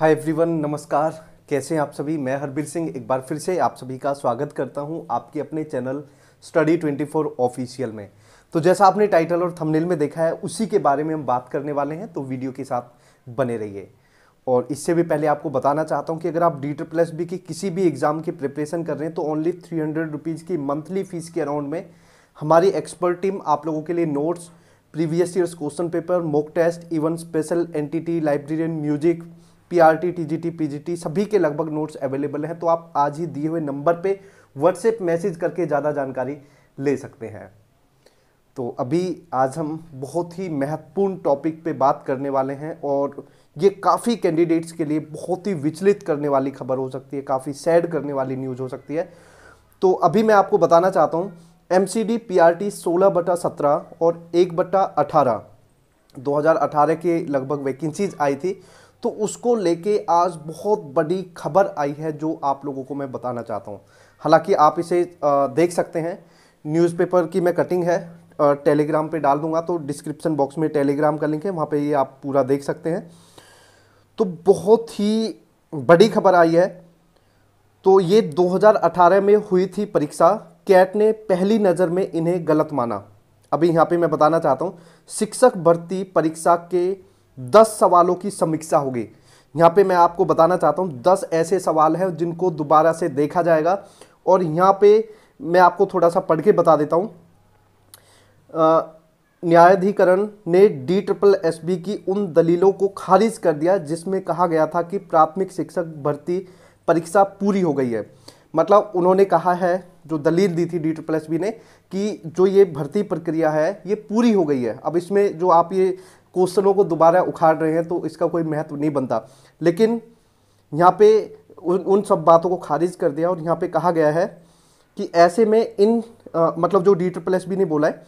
hi everyone नमस्कार कैसे हैं आप सभी मैं हरबीर सिंह एक बार फिर से आप सभी का स्वागत करता हूं आपके अपने चैनल स्टडी 24 ऑफिशियल में तो जैसा आपने टाइटल और थंबनेल में देखा है उसी के बारे में हम बात करने वाले हैं तो वीडियो के साथ बने रहिए और इससे भी पहले आपको बताना चाहता हूं कि अगर आप डी टी प्लस बी की किसी भी एग्ज़ाम की प्रिपरेशन कर रहे हैं तो ओनली थ्री हंड्रेड रुपीज़ की मंथली फ़ीस के अराउंड में हमारी एक्सपर्ट टीम आप लोगों के लिए notes previous years question paper mock test even special entity librarian music PRT TGT PGT सभी के लगभग नोट्स अवेलेबल हैं तो आप आज ही दिए हुए नंबर पे व्हाट्सएप मैसेज करके ज़्यादा जानकारी ले सकते हैं तो अभी आज हम बहुत ही महत्वपूर्ण टॉपिक पे बात करने वाले हैं और ये काफ़ी कैंडिडेट्स के लिए बहुत ही विचलित करने वाली खबर हो सकती है काफ़ी सैड करने वाली न्यूज़ हो सकती है तो अभी मैं आपको बताना चाहता हूँ M C D P R T सोलह बटा सत्रह और एक बटा अठारह दो हजार अठारह के लगभग वैकेंसीज आई थी तो उसको लेके आज बहुत बड़ी खबर आई है जो आप लोगों को मैं बताना चाहता हूँ हालांकि आप इसे देख सकते हैं न्यूज़पेपर की मैं कटिंग है टेलीग्राम पे डाल दूंगा तो डिस्क्रिप्शन बॉक्स में टेलीग्राम का लिंक है वहाँ पे ये आप पूरा देख सकते हैं तो बहुत ही बड़ी खबर आई है तो ये 2018 में हुई थी परीक्षा कैट ने पहली नज़र में इन्हें गलत माना अभी यहाँ पे मैं बताना चाहता हूँ शिक्षक भर्ती परीक्षा के दस सवालों की समीक्षा होगी यहाँ पे मैं आपको बताना चाहता हूँ दस ऐसे सवाल हैं जिनको दोबारा से देखा जाएगा और यहाँ पे मैं आपको थोड़ा सा पढ़ के बता देता हूँ न्यायाधिकरण ने डी ट्रिपल एस बी की उन दलीलों को खारिज कर दिया जिसमें कहा गया था कि प्राथमिक शिक्षक भर्ती परीक्षा पूरी हो गई है मतलब उन्होंने कहा है जो दलील दी थी डी ट्रिपल एस बी ने कि जो ये भर्ती प्रक्रिया है ये पूरी हो गई है अब इसमें जो आप ये क्वेश्चनों को दोबारा उखाड़ रहे हैं तो इसका कोई महत्व नहीं बनता लेकिन यहाँ पे उन उन सब बातों को खारिज कर दिया और यहाँ पे कहा गया है कि ऐसे में इन आ, मतलब जो डी ट्रिपल एस भी ने बोला है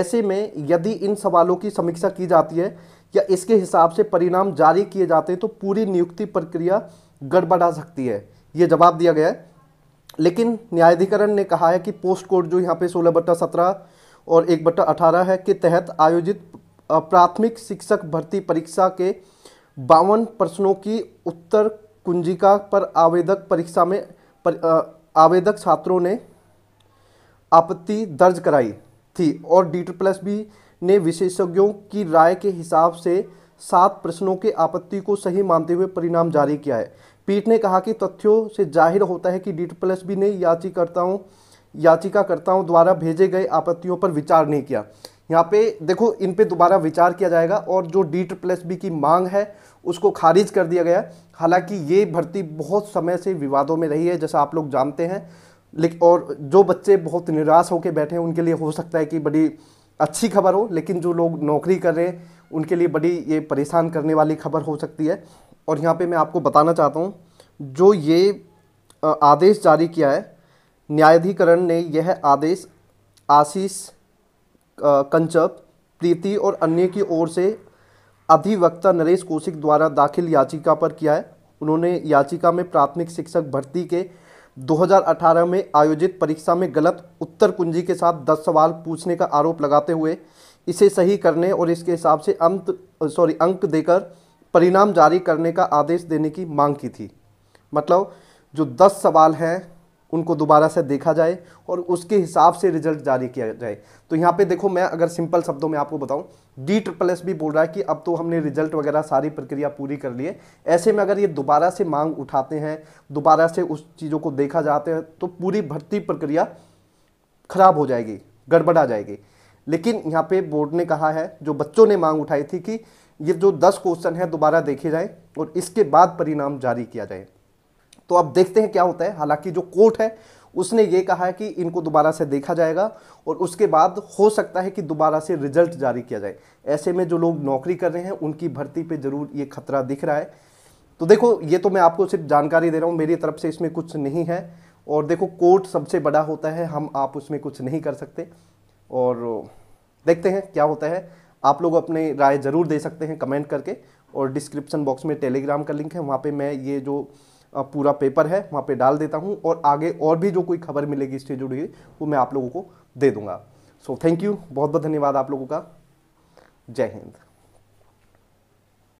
ऐसे में यदि इन सवालों की समीक्षा की जाती है या इसके हिसाब से परिणाम जारी किए जाते हैं तो पूरी नियुक्ति प्रक्रिया गड़बड़ा सकती है ये जवाब दिया गया है लेकिन न्यायाधिकरण ने कहा है कि पोस्ट कोड जो यहाँ पे सोलह बट्टा सत्रह और एक बट्टा अठारह है के तहत आयोजित प्राथमिक शिक्षक भर्ती परीक्षा के बावन प्रश्नों की उत्तर कुंजिका पर आवेदक परीक्षा में पर, आ, आवेदक छात्रों ने आपत्ति दर्ज कराई थी और डी प्लस बी ने विशेषज्ञों की राय के हिसाब से सात प्रश्नों के आपत्ति को सही मानते हुए परिणाम जारी किया है पीठ ने कहा कि तथ्यों से जाहिर होता है कि डी प्लस बी ने याचिकाकर्ताओं याचिकाकर्ताओं द्वारा भेजे गए आपत्तियों पर विचार नहीं किया यहाँ पे देखो इन पे दोबारा विचार किया जाएगा और जो डी प्लस बी की मांग है उसको खारिज कर दिया गया हालांकि ये भर्ती बहुत समय से विवादों में रही है जैसा आप लोग जानते हैं लेकिन और जो बच्चे बहुत निराश होकर बैठे हैं उनके लिए हो सकता है कि बड़ी अच्छी खबर हो लेकिन जो लोग नौकरी कर रहे हैं उनके लिए बड़ी ये परेशान करने वाली खबर हो सकती है और यहाँ पर मैं आपको बताना चाहता हूँ जो ये आदेश जारी किया है न्यायाधिकरण ने यह आदेश आशीष कंचप प्रीति और अन्य की ओर से अधिवक्ता नरेश कौशिक द्वारा दाखिल याचिका पर किया है उन्होंने याचिका में प्राथमिक शिक्षक भर्ती के 2018 में आयोजित परीक्षा में गलत उत्तर कुंजी के साथ 10 सवाल पूछने का आरोप लगाते हुए इसे सही करने और इसके हिसाब से अंत सॉरी अंक देकर परिणाम जारी करने का आदेश देने की मांग की थी मतलब जो 10 सवाल हैं उनको दोबारा से देखा जाए और उसके हिसाब से रिजल्ट जारी किया जाए तो यहाँ पे देखो मैं अगर सिंपल शब्दों में आपको बताऊँ डी ट्रिपल एस भी बोल रहा है कि अब तो हमने रिजल्ट वगैरह सारी प्रक्रिया पूरी कर ली है ऐसे में अगर ये दोबारा से मांग उठाते हैं दोबारा से उस चीज़ों को देखा जाते हैं तो पूरी भर्ती प्रक्रिया खराब हो जाएगी गड़बड़ा जाएगी लेकिन यहाँ पे बोर्ड ने कहा है जो बच्चों ने मांग उठाई थी कि ये जो दस क्वेश्चन है दोबारा देखे जाए और इसके बाद परिणाम जारी किया जाए तो अब देखते हैं क्या होता है हालांकि जो कोर्ट है उसने ये कहा है कि इनको दोबारा से देखा जाएगा और उसके बाद हो सकता है कि दोबारा से रिजल्ट जारी किया जाए ऐसे में जो लोग नौकरी कर रहे हैं उनकी भर्ती पे ज़रूर ये खतरा दिख रहा है तो देखो ये तो मैं आपको सिर्फ जानकारी दे रहा हूँ मेरी तरफ से इसमें कुछ नहीं है और देखो कोर्ट सबसे बड़ा होता है हम आप उसमें कुछ नहीं कर सकते और देखते हैं क्या होता है आप लोग अपने राय ज़रूर दे सकते हैं कमेंट करके और डिस्क्रिप्शन बॉक्स में टेलीग्राम का लिंक है वहाँ पर मैं ये जो पूरा पेपर है वहाँ पे डाल देता हूँ और आगे और भी जो कोई खबर मिलेगी इससे जुड़ी हुई वो मैं आप लोगों को दे दूँगा सो थैंक यू बहुत बहुत धन्यवाद आप लोगों का जय हिंद